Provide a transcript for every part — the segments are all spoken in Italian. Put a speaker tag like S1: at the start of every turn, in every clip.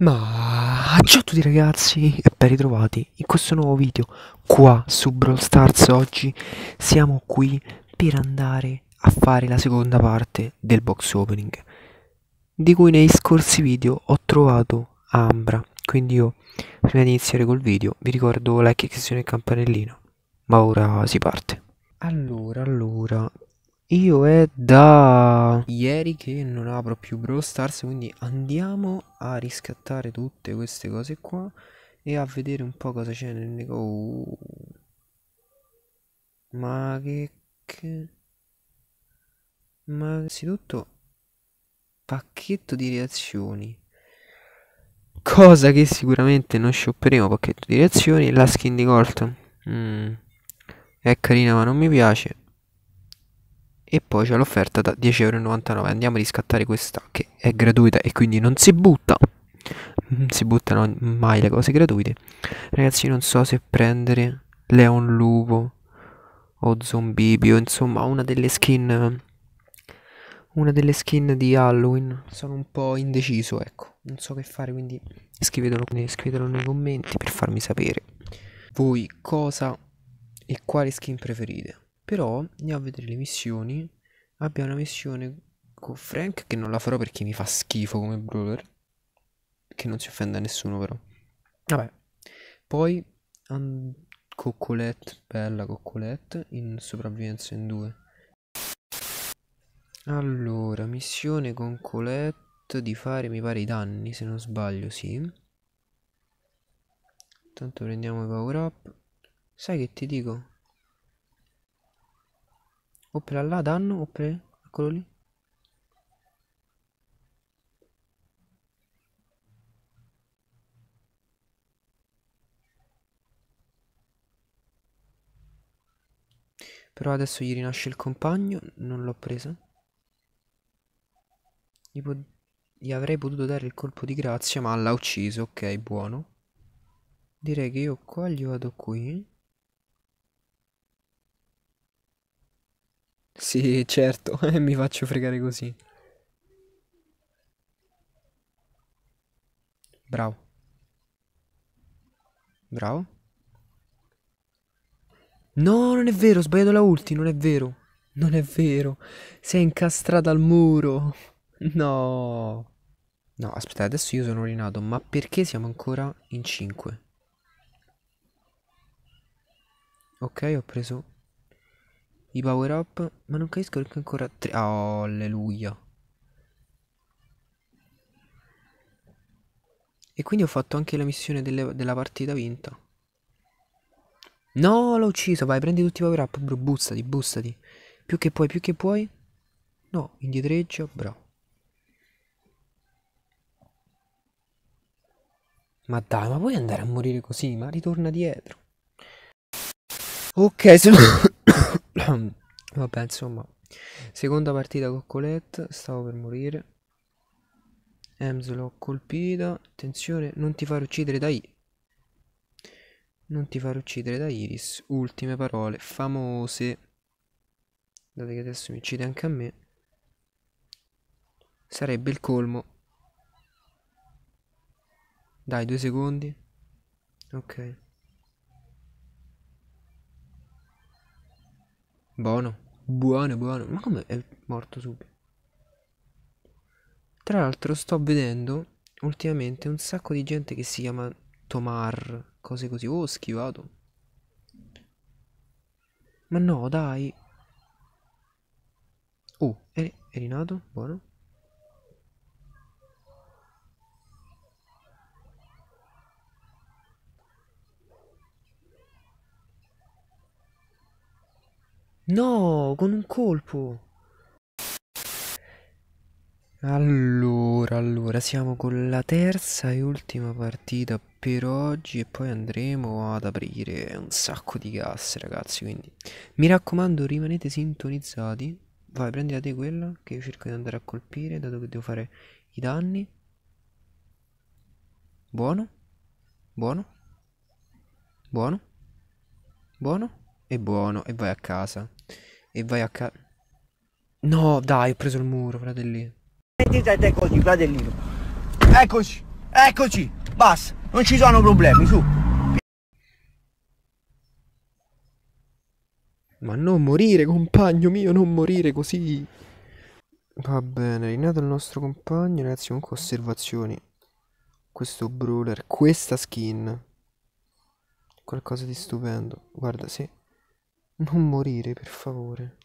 S1: Ma ciao a tutti ragazzi e ben ritrovati in questo nuovo video qua su Brawl Stars oggi siamo qui per andare a fare la seconda parte del box opening di cui nei scorsi video ho trovato Ambra quindi io prima di iniziare col video vi ricordo like, iscrizione e campanellino ma ora si parte allora allora io è da ieri che non apro più Brawl Stars, quindi andiamo a riscattare tutte queste cose qua e a vedere un po' cosa c'è nel negozio. Oh. Ma che... che... Ma innanzitutto pacchetto di reazioni. Cosa che sicuramente non shopperemo, pacchetto di reazioni, la skin di Colton. Mm. È carina ma non mi piace e poi c'è l'offerta da 10,99€ andiamo a riscattare questa che è gratuita e quindi non si butta non si buttano mai le cose gratuite ragazzi non so se prendere Leon Lupo o Zombibio insomma una delle skin una delle skin di Halloween sono un po' indeciso ecco non so che fare quindi scrivetelo, scrivetelo nei commenti per farmi sapere voi cosa e quali skin preferite però andiamo a vedere le missioni. Abbiamo una missione con Frank che non la farò perché mi fa schifo come brawler. Che non si offenda nessuno però. Vabbè. Poi um, Coccolette, bella Coccolette, in sopravvivenza in due. Allora, missione con Colette di fare mi pare i danni, se non sbaglio, sì. Intanto prendiamo i power up. Sai che ti dico? Oppure là, danno, oppela, eccolo lì. Però adesso gli rinasce il compagno, non l'ho preso. Gli, gli, avrei potuto dare il colpo di grazia, ma l'ha ucciso, ok, buono. Direi che io qua gli vado qui. Sì, certo, mi faccio fregare così. Bravo. Bravo. No, non è vero, ho sbagliato la ulti, non è vero. Non è vero. Si è incastrata al muro. No. No, aspetta, adesso io sono rinato, ma perché siamo ancora in 5? Ok, ho preso i power up. Ma non capisco perché ancora tre. Oh, alleluia. E quindi ho fatto anche la missione delle, della partita vinta. No, l'ho ucciso. Vai, prendi tutti i power up, bro. bustati bustati Più che puoi, più che puoi. No, indietreggio, bravo. Ma dai, ma puoi andare a morire così? Ma ritorna dietro. Ok, sono... Vabbè, insomma, seconda partita con Colette, stavo per morire. Ems l'ho colpita, attenzione, non ti far uccidere da I. Non ti far uccidere da Iris. Ultime parole, famose. Dato che adesso mi uccide anche a me. Sarebbe il colmo. Dai, due secondi. Ok. Buono. Buono, buono. Ma come è morto subito? Tra l'altro sto vedendo ultimamente un sacco di gente che si chiama Tomar. Cose così. Oh, schivato. Ma no, dai. Oh, è, è rinato? Buono. No, con un colpo. Allora, allora, siamo con la terza e ultima partita per oggi e poi andremo ad aprire un sacco di gas, ragazzi, quindi mi raccomando rimanete sintonizzati. Vai, prendi da te quella che io cerco di andare a colpire, dato che devo fare i danni. Buono. Buono. Buono. Buono e buono e vai a casa. E vai a casa. No, dai, ho preso il muro, fratellino. Sentite te fratellino. Eccoci, eccoci, basta, non ci sono problemi, su. Ma non morire, compagno mio, non morire così. Va bene, rinato il nostro compagno, ragazzi, comunque osservazioni. Questo brawler, questa skin. Qualcosa di stupendo. Guarda, sì. Non morire, per favore.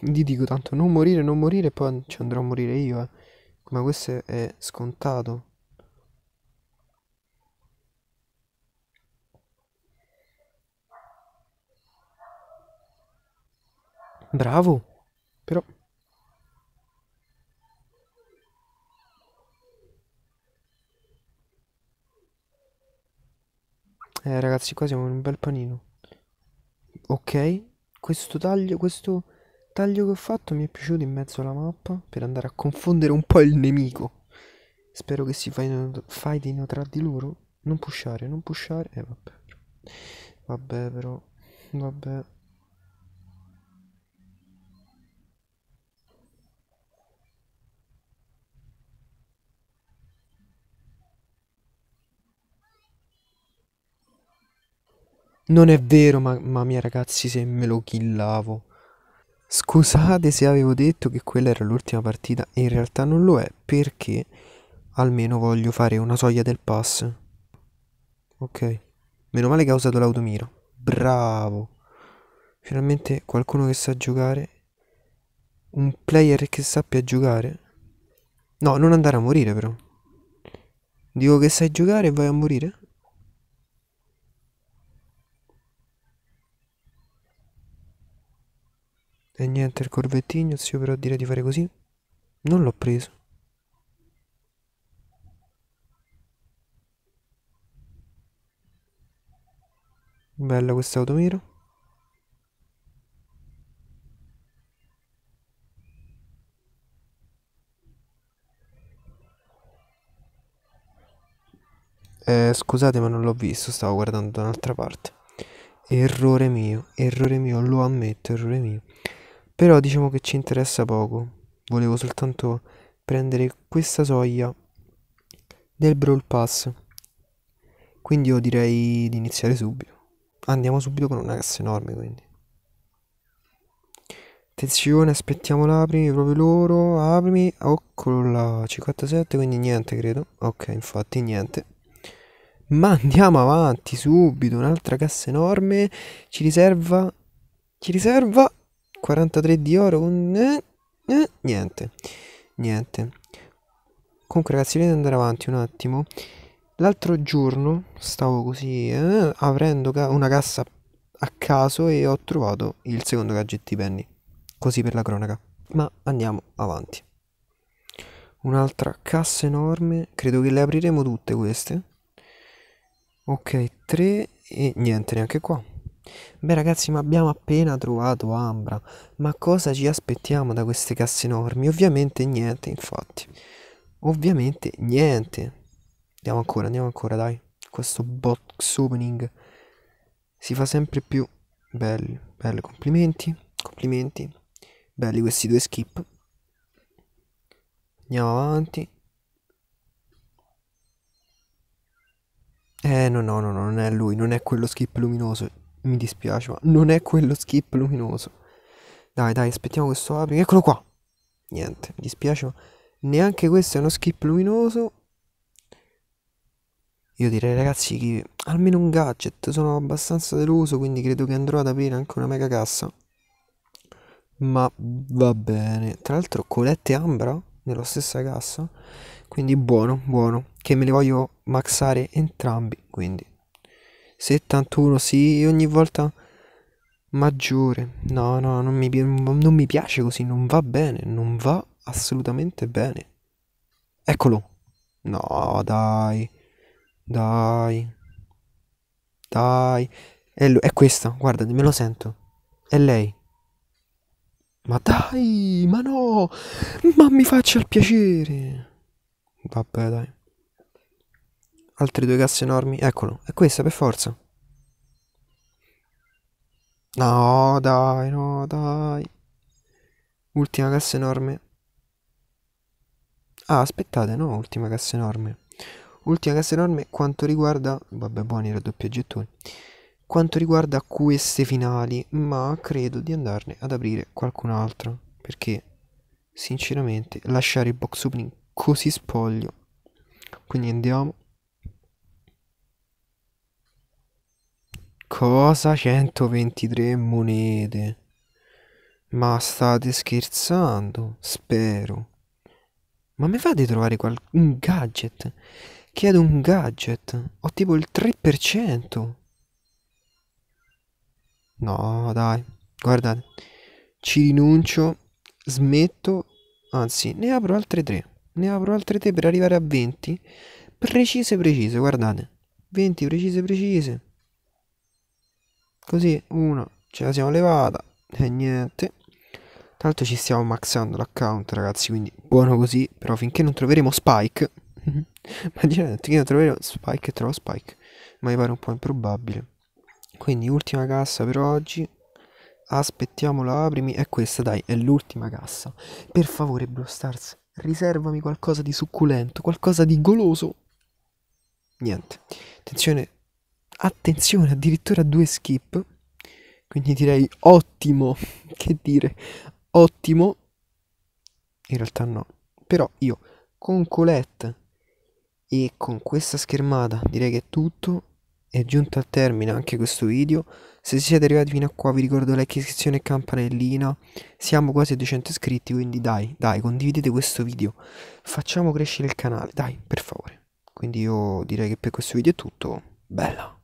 S1: Gli dico tanto non morire, non morire, poi ci andrò a morire io, eh. Ma questo è scontato. Bravo. Però... Eh ragazzi qua siamo in un bel panino Ok Questo taglio Questo taglio che ho fatto mi è piaciuto in mezzo alla mappa Per andare a confondere un po' il nemico Spero che si fightino, fightino tra di loro Non pushare Non pushare Eh vabbè Vabbè però Vabbè Non è vero, mamma mia ragazzi, se me lo killavo. Scusate se avevo detto che quella era l'ultima partita e in realtà non lo è perché almeno voglio fare una soglia del pass. Ok, meno male che ha usato l'automiro. Bravo. Finalmente qualcuno che sa giocare. Un player che sappia giocare. No, non andare a morire però. Dico che sai giocare e vai a morire? E niente, il corvettino, zio però dire di fare così. Non l'ho preso. Bella questa automira. Eh, scusate ma non l'ho visto, stavo guardando da un'altra parte. Errore mio, errore mio, lo ammetto, errore mio. Però diciamo che ci interessa poco. Volevo soltanto prendere questa soglia del Brawl Pass. Quindi io direi di iniziare subito. Andiamo subito con una cassa enorme quindi. Attenzione, aspettiamo l'aprimi proprio loro. Aprimi. Eccolo là. 57, quindi niente credo. Ok, infatti niente. Ma andiamo avanti subito. Un'altra cassa enorme. Ci riserva. Ci riserva 43 di oro, un... Eh, eh, niente, niente. Comunque ragazzi, vedete andare avanti un attimo. L'altro giorno stavo così, eh, aprendo ca una cassa a caso e ho trovato il secondo gadget di penny. Così per la cronaca. Ma andiamo avanti. Un'altra cassa enorme, credo che le apriremo tutte queste. Ok, 3 e niente neanche qua. Beh ragazzi, ma abbiamo appena trovato Ambra. Ma cosa ci aspettiamo da queste casse enormi? Ovviamente niente, infatti. Ovviamente niente. Andiamo ancora, andiamo ancora, dai. Questo box opening si fa sempre più belli, belli, complimenti, complimenti. Belli questi due skip. Andiamo avanti. Eh no, no, no, no, non è lui, non è quello skip luminoso. Mi dispiace, ma non è quello skip luminoso. Dai, dai, aspettiamo questo apri. Eccolo qua. Niente, mi dispiace, ma neanche questo è uno skip luminoso. Io direi ragazzi che almeno un gadget, sono abbastanza deluso, quindi credo che andrò ad aprire anche una mega cassa. Ma va bene. Tra l'altro colette ambra nella stessa cassa, quindi buono, buono, che me le voglio maxare entrambi, quindi 71 sì, ogni volta maggiore. No, no, non mi, non mi piace così, non va bene, non va assolutamente bene. Eccolo. No, dai. Dai. Dai. È, è questa, guarda, me lo sento. È lei. Ma dai, ma no! Ma mi faccia il piacere! Vabbè, dai. Altri due gas enormi. Eccolo. È questa per forza. No, dai, no, dai. Ultima cassa enorme. Ah, aspettate, no, ultima cassa enorme. Ultima cassa enorme quanto riguarda... Vabbè, buoni raddoppio gettoni. Quanto riguarda queste finali, ma credo di andarne ad aprire qualcun altro. Perché, sinceramente, lasciare il box opening così spoglio. Quindi andiamo. Cosa? 123 monete? Ma state scherzando? Spero. Ma mi fate trovare un gadget? Chiedo un gadget. Ho tipo il 3%. No, dai. Guardate. Ci rinuncio. Smetto. Anzi, ne apro altre 3. Ne apro altre 3 per arrivare a 20. Precise, precise, guardate. 20 precise, precise. Così una ce la siamo levata e niente. Tra l'altro ci stiamo maxando l'account ragazzi, quindi buono così, però finché non troveremo Spike... Immaginate, finché non troveremo Spike e trovo Spike, ma mi pare un po' improbabile. Quindi ultima cassa per oggi, aspettiamola, aprimi, è questa dai, è l'ultima cassa. Per favore Brawl Stars, riservami qualcosa di succulento, qualcosa di goloso. Niente, attenzione attenzione, addirittura due skip. Quindi direi ottimo, che dire, ottimo. In realtà no, però io con Colette e con questa schermata direi che è tutto. È giunto al termine anche questo video. Se siete arrivati fino a qua vi ricordo like, iscrizione e campanellina. Siamo quasi a 200 iscritti, quindi dai, dai, condividete questo video. Facciamo crescere il canale, dai, per favore. Quindi io direi che per questo video è tutto. Bella!